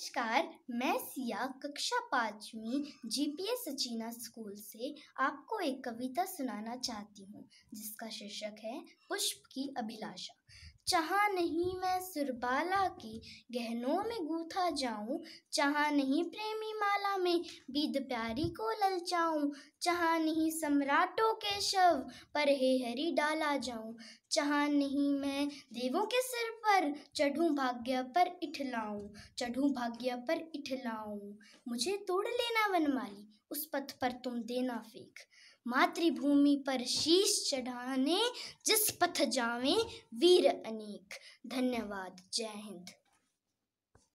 नमस्कार मैं सिया कक्षा पाँचवीं एस सचिना स्कूल से आपको एक कविता सुनाना चाहती हूँ जिसका शीर्षक है पुष्प की अभिलाषा चाह नहीं मैं सुरबाला के गहनों में गूथा जाऊँ चाह नहीं प्रेमी में बीद प्यारी को ललचाऊं जहाँ नहीं सम्राटों के शव पर हे हरि डाला जाऊं जहाँ नहीं मैं देवों के सिर पर चढ़ूं भाग्य पर इठलाऊं चढ़ूं भाग्य पर इठलाऊं मुझे तोड़ लेना वनमाली उस पथ पर तुम देना फेंक मातृभूमि पर शीश चढ़ाने जिस पथ जावे वीर अनेक धन्यवाद जय हिंद